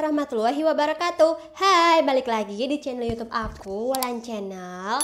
warahmatullahi wabarakatuh Hai, balik lagi di channel youtube aku, Walan Channel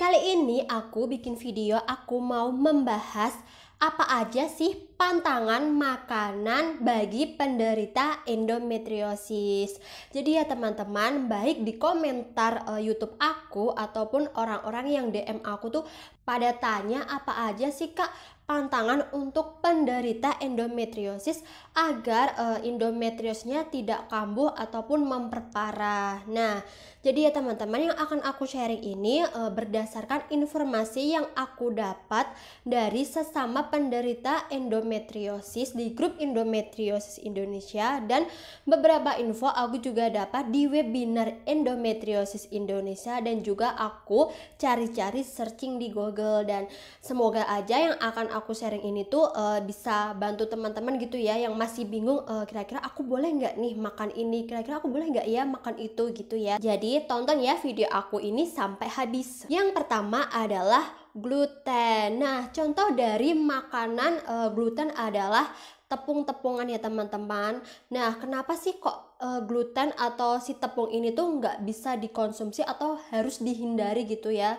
Kali ini aku bikin video aku mau membahas apa aja sih pantangan makanan bagi penderita endometriosis. Jadi ya teman-teman, baik di komentar uh, YouTube aku ataupun orang-orang yang DM aku tuh pada tanya apa aja sih Kak pantangan untuk penderita endometriosis agar endometriosisnya eh, endometriosnya tidak kambuh ataupun memperparah. Nah, jadi ya teman-teman yang akan aku sharing ini e, berdasarkan informasi yang aku dapat dari sesama penderita endometriosis di grup endometriosis Indonesia dan beberapa info aku juga dapat di webinar endometriosis Indonesia dan juga aku cari-cari searching di Google dan semoga aja yang akan aku sharing ini tuh e, bisa bantu teman-teman gitu ya yang masih bingung kira eh, kira-kira aku boleh nggak nih makan ini kira-kira aku boleh nggak ya makan itu gitu ya. Jadi tonton ya video aku ini sampai habis. Yang pertama adalah gluten. Nah, contoh dari makanan e, gluten adalah tepung-tepungan ya teman-teman. Nah, kenapa sih kok e, gluten atau si tepung ini tuh nggak bisa dikonsumsi atau harus dihindari gitu ya?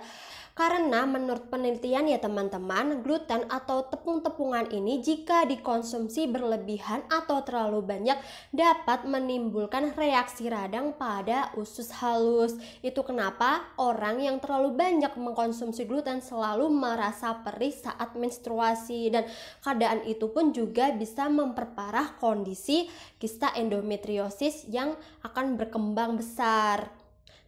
Karena menurut penelitian ya teman-teman, gluten atau tepung-tepungan ini jika dikonsumsi berlebihan atau terlalu banyak dapat menimbulkan reaksi radang pada usus halus. Itu kenapa orang yang terlalu banyak mengkonsumsi gluten selalu merasa perih saat menstruasi dan keadaan itu pun juga bisa memperparah kondisi kista endometriosis yang akan berkembang besar.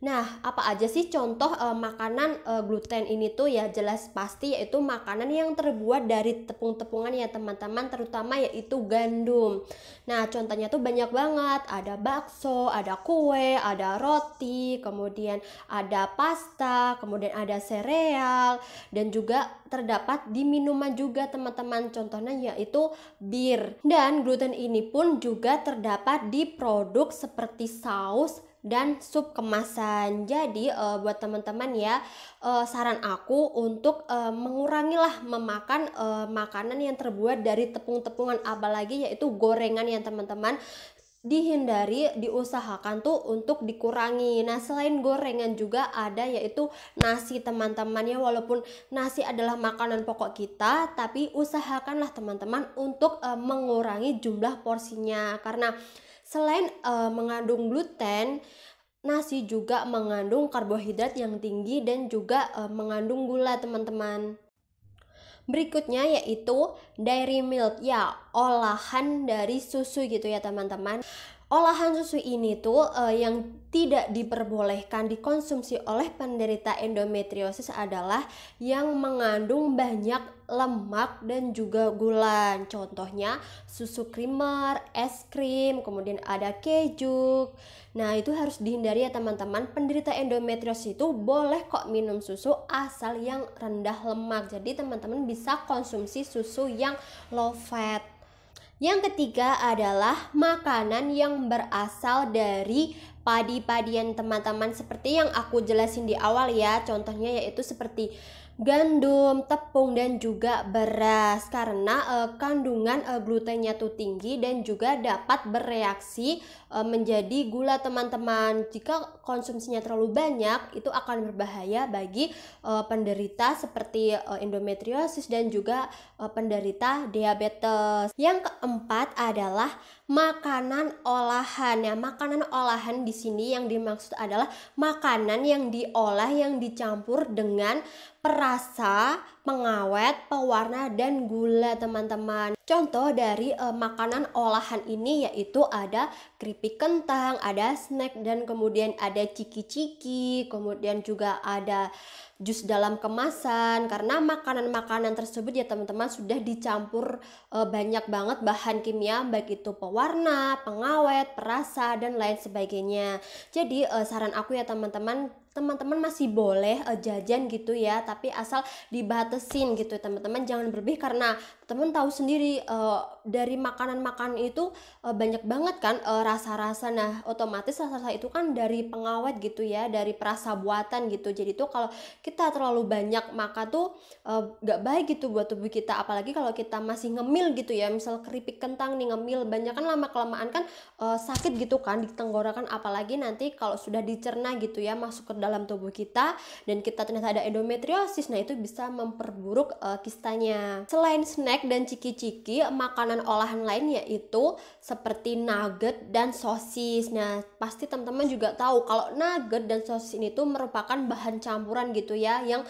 Nah, apa aja sih contoh e, makanan e, gluten ini tuh ya jelas pasti yaitu makanan yang terbuat dari tepung-tepungan ya teman-teman terutama yaitu gandum. Nah, contohnya tuh banyak banget, ada bakso, ada kue, ada roti, kemudian ada pasta, kemudian ada sereal dan juga terdapat di minuman juga teman-teman. Contohnya yaitu bir. Dan gluten ini pun juga terdapat di produk seperti saus dan sup kemasan. Jadi uh, buat teman-teman ya uh, saran aku untuk uh, mengurangilah memakan uh, makanan yang terbuat dari tepung-tepungan apalagi yaitu gorengan yang teman-teman dihindari diusahakan tuh untuk dikurangi nah selain gorengan juga ada yaitu nasi teman-temannya walaupun nasi adalah makanan pokok kita tapi usahakanlah teman-teman untuk e, mengurangi jumlah porsinya karena Selain uh, mengandung gluten, nasi juga mengandung karbohidrat yang tinggi dan juga uh, mengandung gula, teman-teman. Berikutnya yaitu dairy milk ya, olahan dari susu gitu ya teman-teman olahan susu ini tuh uh, yang tidak diperbolehkan dikonsumsi oleh penderita endometriosis adalah yang mengandung banyak lemak dan juga gula. Contohnya susu krimer, es krim, kemudian ada keju. Nah, itu harus dihindari ya teman-teman. Penderita endometriosis itu boleh kok minum susu asal yang rendah lemak. Jadi teman-teman bisa konsumsi susu yang low fat yang ketiga adalah makanan yang berasal dari padi-padian teman-teman seperti yang aku jelasin di awal ya. Contohnya yaitu seperti gandum, tepung dan juga beras karena e, kandungan e, eh, glutennya tuh tinggi dan juga dapat bereaksi e, menjadi gula teman-teman. Jika konsumsinya terlalu banyak itu akan berbahaya bagi e, penderita seperti e, endometriosis dan juga e, penderita diabetes. Yang keempat adalah makanan olahan. Ya, makanan olahan di sini yang dimaksud adalah makanan yang diolah yang dicampur dengan perasa, pengawet, pewarna, dan gula teman-teman. Contoh dari e, makanan olahan ini yaitu ada keripik kentang, ada snack, dan kemudian ada ciki-ciki, kemudian juga ada jus dalam kemasan karena makanan-makanan tersebut ya teman-teman sudah dicampur e, banyak banget bahan kimia baik itu pewarna, pengawet, perasa dan lain sebagainya. Jadi e, saran aku ya teman-teman teman-teman masih boleh uh, jajan gitu ya tapi asal dibatesin gitu teman-teman jangan berlebih karena teman tahu sendiri uh, dari makanan-makanan itu uh, banyak banget kan rasa rasa uh, nah otomatis rasa-rasa itu kan dari pengawet gitu ya dari perasa buatan gitu jadi tuh kalau kita terlalu banyak maka tuh uh, gak baik gitu buat tubuh kita apalagi kalau kita masih ngemil gitu ya misal keripik kentang nih ngemil banyak kan lama kelamaan kan uh, sakit gitu kan di tenggorokan apalagi nanti kalau sudah dicerna gitu ya masuk ke dalam tubuh kita dan kita ternyata ada endometriosis nah itu bisa memperburuk uh, kistanya selain snack dan ciki-ciki makanan olahan lain yaitu seperti nugget dan sosis nah pasti teman-teman juga tahu kalau nugget dan sosis ini tuh merupakan bahan campuran gitu ya yang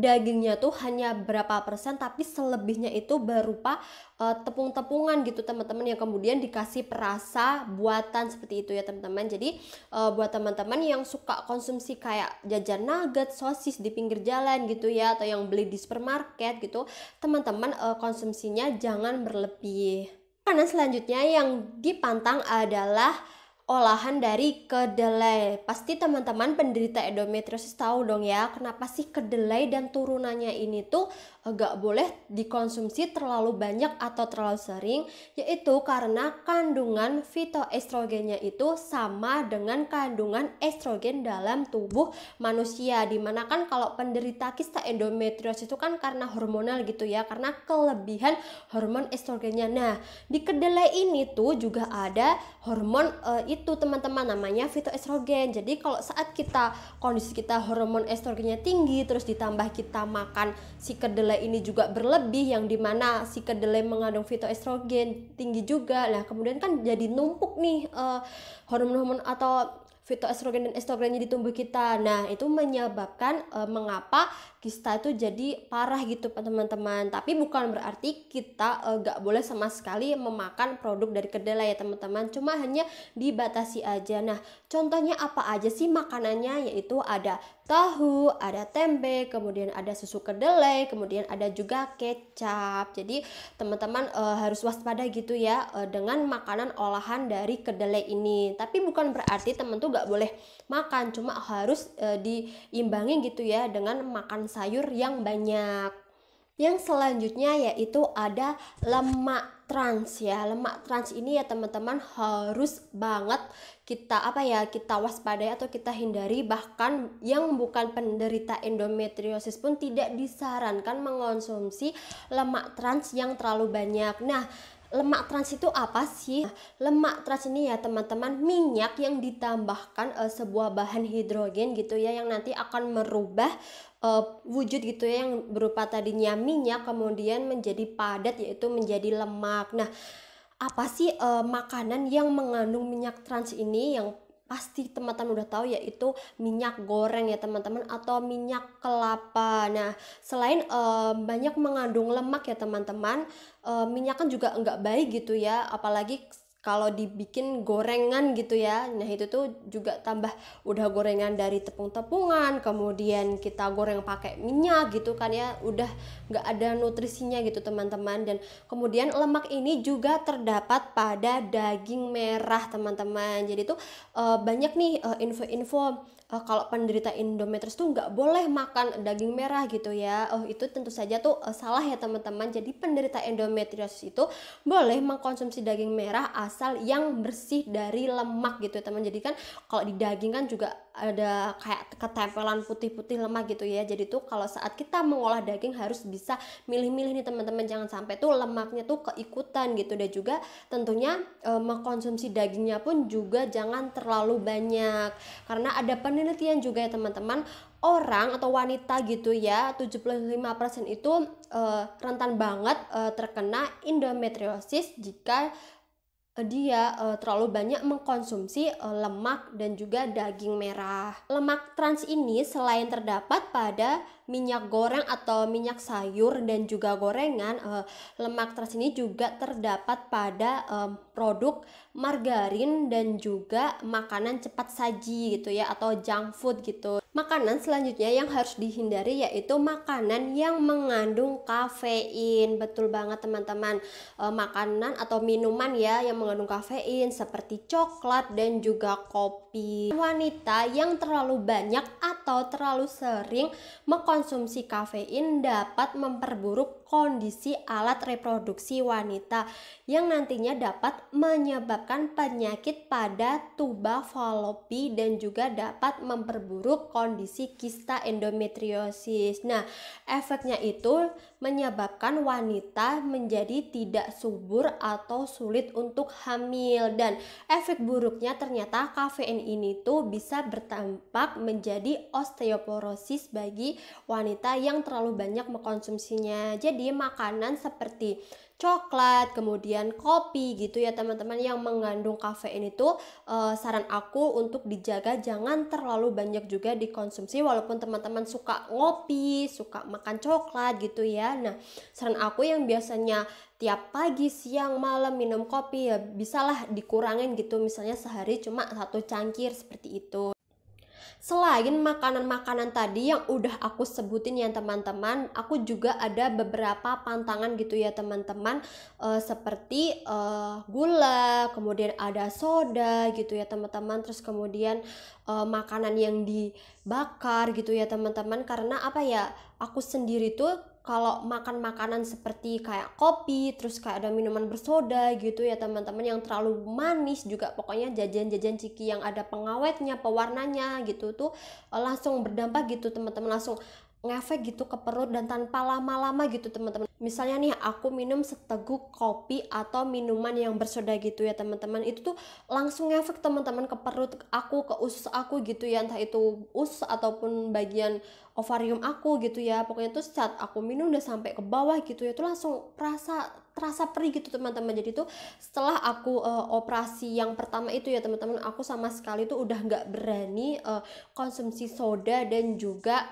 dagingnya tuh hanya berapa persen tapi selebihnya itu berupa uh, tepung-tepungan gitu teman-teman yang kemudian dikasih perasa buatan seperti itu ya teman-teman jadi uh, buat teman-teman yang suka konsumsi kayak jajan nugget sosis di pinggir jalan gitu ya atau yang beli di supermarket gitu teman-teman uh, konsumsinya jangan berlebih karena selanjutnya yang dipantang adalah olahan dari kedelai. Pasti teman-teman penderita endometriosis tahu dong ya, kenapa sih kedelai dan turunannya ini tuh gak boleh dikonsumsi terlalu banyak atau terlalu sering, yaitu karena kandungan fitoestrogennya itu sama dengan kandungan estrogen dalam tubuh manusia. Dimana kan kalau penderita kista endometriosis itu kan karena hormonal gitu ya, karena kelebihan hormon estrogennya. Nah, di kedelai ini tuh juga ada hormon e, itu teman-teman namanya fitoestrogen jadi kalau saat kita kondisi kita hormon estrogennya tinggi terus ditambah kita makan si kedelai ini juga berlebih yang dimana si kedelai mengandung fitoestrogen tinggi juga lah kemudian kan jadi numpuk nih eh, hormon-hormon uh, hormon -hormon atau fitoestrogen dan estrogennya di tubuh kita. Nah, itu menyebabkan e, mengapa kista itu jadi parah gitu, teman-teman. Tapi bukan berarti kita e, eh, gak boleh sama sekali memakan produk dari kedelai ya, teman-teman. Cuma hanya dibatasi aja. Nah, Contohnya apa aja sih makanannya? Yaitu ada tahu, ada tempe, kemudian ada susu kedelai, kemudian ada juga kecap. Jadi teman-teman e, harus waspada gitu ya e, dengan makanan olahan dari kedelai ini. Tapi bukan berarti teman tuh gak boleh makan, cuma harus e, diimbangi gitu ya dengan makan sayur yang banyak. Yang selanjutnya yaitu ada lemak trans ya lemak trans ini ya teman-teman harus banget kita apa ya kita waspadai atau kita hindari bahkan yang bukan penderita endometriosis pun tidak disarankan mengonsumsi lemak trans yang terlalu banyak nah lemak trans itu apa sih? Lemak trans ini ya teman-teman minyak yang ditambahkan uh, sebuah bahan hidrogen gitu ya yang nanti akan merubah uh, wujud gitu ya yang berupa tadinya minyak kemudian menjadi padat yaitu menjadi lemak. Nah, apa sih uh, makanan yang mengandung minyak trans ini yang pasti teman-teman udah tahu yaitu minyak goreng ya teman-teman atau minyak kelapa. Nah, selain uh, banyak mengandung lemak ya teman-teman, uh, minyak kan juga enggak baik gitu ya, apalagi kalau dibikin gorengan gitu ya nah itu tuh juga tambah udah gorengan dari tepung-tepungan kemudian kita goreng pakai minyak gitu kan ya udah nggak ada nutrisinya gitu teman-teman dan kemudian lemak ini juga terdapat pada daging merah teman-teman jadi tuh eh, banyak nih eh, info-info uh, kalau penderita endometriosis tuh nggak boleh makan daging merah gitu ya. Oh itu tentu saja tuh uh, salah ya teman-teman. Jadi penderita endometriosis itu boleh mengkonsumsi daging merah asal yang bersih dari lemak gitu ya teman. Jadi kan kalau di daging kan juga ada kayak ketempelan putih-putih lemak gitu ya. Jadi tuh kalau saat kita mengolah daging harus bisa milih-milih nih teman-teman. Jangan sampai tuh lemaknya tuh keikutan gitu dan juga tentunya uh, mengkonsumsi dagingnya pun juga jangan terlalu banyak karena ada penderita penelitian juga ya teman-teman orang atau wanita gitu ya 75% itu uh, rentan banget uh, terkena endometriosis jika Eh, dia uh, terlalu banyak mengkonsumsi uh, lemak dan juga daging merah. Lemak trans ini selain terdapat pada minyak goreng atau minyak sayur dan juga gorengan, uh, lemak trans ini juga terdapat pada um, produk margarin dan juga makanan cepat saji gitu ya atau junk food gitu. Makanan selanjutnya yang harus dihindari yaitu makanan yang mengandung kafein. Betul banget teman-teman. E, makanan atau minuman ya yang mengandung kafein seperti coklat dan juga kopi kopi. Wanita yang terlalu banyak atau terlalu sering mengkonsumsi kafein dapat memperburuk kondisi alat reproduksi wanita yang nantinya dapat menyebabkan penyakit pada tuba falopi dan juga dapat memperburuk kondisi kista endometriosis. Nah, efeknya itu menyebabkan wanita menjadi tidak subur atau sulit untuk hamil dan efek buruknya ternyata kafein ini tuh bisa bertampak menjadi osteoporosis bagi wanita yang terlalu banyak mengkonsumsinya. Jadi makanan seperti coklat, kemudian kopi gitu ya teman-teman yang mengandung kafein itu uh, saran aku untuk dijaga jangan terlalu banyak juga dikonsumsi walaupun teman-teman suka ngopi, suka makan coklat gitu ya. Nah, saran aku yang biasanya tiap pagi, siang, malam minum kopi ya bisalah dikurangin gitu misalnya sehari cuma satu cangkir seperti itu selain makanan-makanan tadi yang udah aku sebutin ya teman-teman aku juga ada beberapa pantangan gitu ya teman-teman uh, seperti uh, gula kemudian ada soda gitu ya teman-teman terus kemudian uh, makanan yang dibakar gitu ya teman-teman karena apa ya aku sendiri tuh kalau makan makanan seperti kayak kopi, terus kayak ada minuman bersoda gitu ya teman-teman yang terlalu manis juga pokoknya jajan-jajan ciki yang ada pengawetnya, pewarnanya gitu tuh eh, langsung berdampak gitu teman-teman langsung ngefek gitu ke perut dan tanpa lama-lama gitu teman-teman misalnya nih aku minum seteguk kopi atau minuman yang bersoda gitu ya teman-teman itu tuh langsung ngefek teman-teman ke perut aku ke usus aku gitu ya entah itu usus ataupun bagian ovarium aku gitu ya pokoknya tuh saat aku minum udah sampai ke bawah gitu ya itu langsung rasa terasa perih gitu teman-teman jadi tuh setelah aku uh, operasi yang pertama itu ya teman-teman aku sama sekali tuh udah nggak berani uh, konsumsi soda dan juga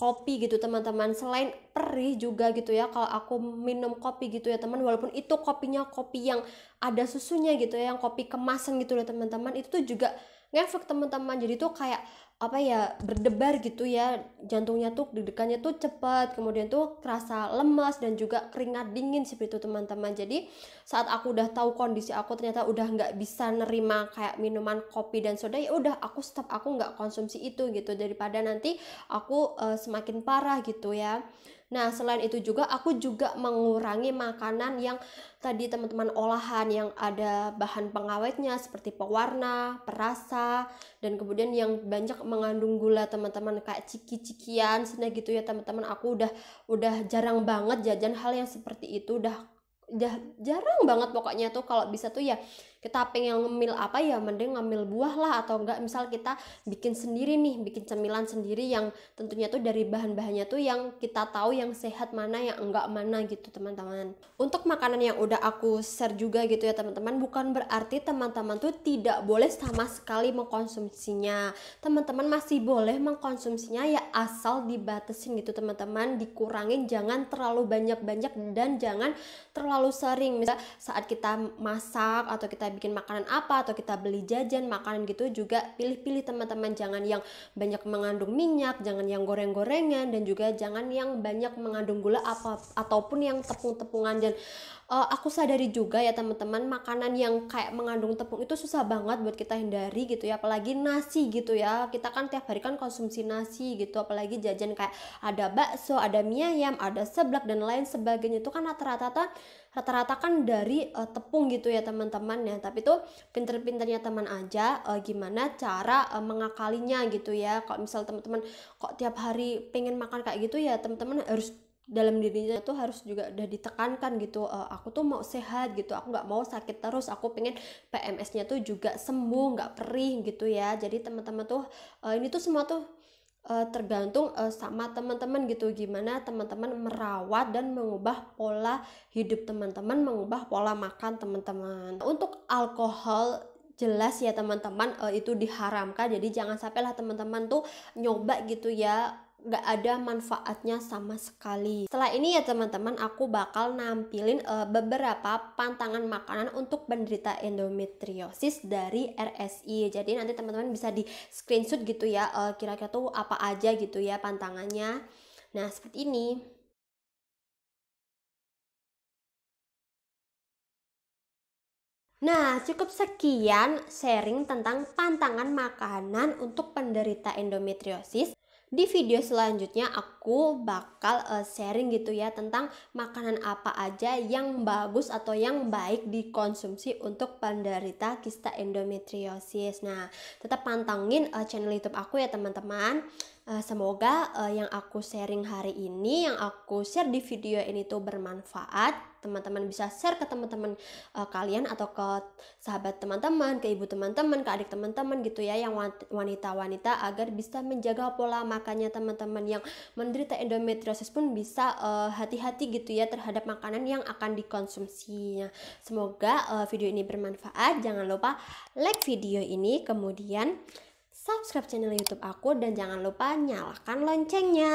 kopi gitu teman-teman selain perih juga gitu ya kalau aku minum kopi gitu ya teman walaupun itu kopinya kopi yang ada susunya gitu ya yang kopi kemasan gitu loh teman-teman itu tuh juga ngefek teman-teman jadi tuh kayak apa ya berdebar gitu ya jantungnya tuh dedekannya tuh cepat kemudian tuh kerasa lemas dan juga keringat dingin seperti itu teman-teman jadi saat aku udah tahu kondisi aku ternyata udah nggak bisa nerima kayak minuman kopi dan soda ya udah aku stop aku nggak konsumsi itu gitu daripada nanti aku uh, semakin parah gitu ya Nah, selain itu juga aku juga mengurangi makanan yang tadi teman-teman olahan yang ada bahan pengawetnya seperti pewarna, perasa, dan kemudian yang banyak mengandung gula teman-teman kayak ciki-cikian, snack gitu ya teman-teman. Aku udah udah jarang banget jajan hal yang seperti itu, udah jarang banget pokoknya tuh kalau bisa tuh ya kita pengen ngemil apa ya mending ngambil buah lah atau enggak misal kita bikin sendiri nih bikin cemilan sendiri yang tentunya tuh dari bahan-bahannya tuh yang kita tahu yang sehat mana yang enggak mana gitu teman-teman untuk makanan yang udah aku share juga gitu ya teman-teman bukan berarti teman-teman tuh tidak boleh sama sekali mengkonsumsinya teman-teman masih boleh mengkonsumsinya ya asal dibatasin gitu teman-teman dikurangin jangan terlalu banyak-banyak dan jangan terlalu sering misal saat kita masak atau kita bikin makanan apa atau kita beli jajan makanan gitu juga pilih-pilih teman-teman jangan yang banyak mengandung minyak jangan yang goreng-gorengan dan juga jangan yang banyak mengandung gula apa ataupun yang tepung-tepungan dan uh, aku sadari juga ya teman-teman makanan yang kayak mengandung tepung itu susah banget buat kita hindari gitu ya apalagi nasi gitu ya kita kan tiap hari kan konsumsi nasi gitu apalagi jajan kayak ada bakso ada mie ayam ada seblak dan lain sebagainya itu kan rata-rata rata-rata kan dari uh, tepung gitu ya teman-teman ya tapi tuh pinter-pinternya teman aja uh, gimana cara uh, mengakalinya gitu ya kalau misal teman-teman kok tiap hari pengen makan kayak gitu ya teman-teman harus dalam dirinya tuh harus juga udah ditekankan gitu uh, aku tuh mau sehat gitu aku nggak mau sakit terus aku pengen PMS-nya tuh juga sembuh nggak perih gitu ya jadi teman-teman tuh uh, ini tuh semua tuh uh, tergantung uh, sama teman-teman gitu gimana teman-teman merawat dan mengubah pola hidup teman-teman, mengubah pola makan teman-teman. Untuk alkohol jelas ya teman-teman uh, itu diharamkan jadi jangan sampailah teman-teman tuh nyoba gitu ya nggak ada manfaatnya sama sekali. Setelah ini ya teman-teman, aku bakal nampilin uh, beberapa pantangan makanan untuk penderita endometriosis dari RSI. Jadi nanti teman-teman bisa di screenshot gitu ya, kira eh, kira-kira tuh apa aja gitu ya pantangannya. Nah seperti ini. Nah, cukup sekian sharing tentang pantangan makanan untuk penderita endometriosis. Di video selanjutnya aku bakal uh, sharing gitu ya tentang makanan apa aja yang bagus atau yang baik dikonsumsi untuk penderita kista endometriosis. Nah, tetap pantengin uh, channel YouTube aku ya teman-teman. Uh, semoga uh, yang aku sharing hari ini, yang aku share di video ini tuh bermanfaat teman-teman bisa share ke teman-teman uh, kalian atau ke sahabat teman-teman, ke ibu teman-teman, ke adik teman-teman gitu ya yang wanita-wanita agar bisa menjaga pola makannya teman-teman yang menderita endometriosis pun bisa eh, hati-hati uh, gitu ya terhadap makanan yang akan dikonsumsinya. Semoga uh, video ini bermanfaat. Jangan lupa like video ini kemudian subscribe channel YouTube aku dan jangan lupa nyalakan loncengnya.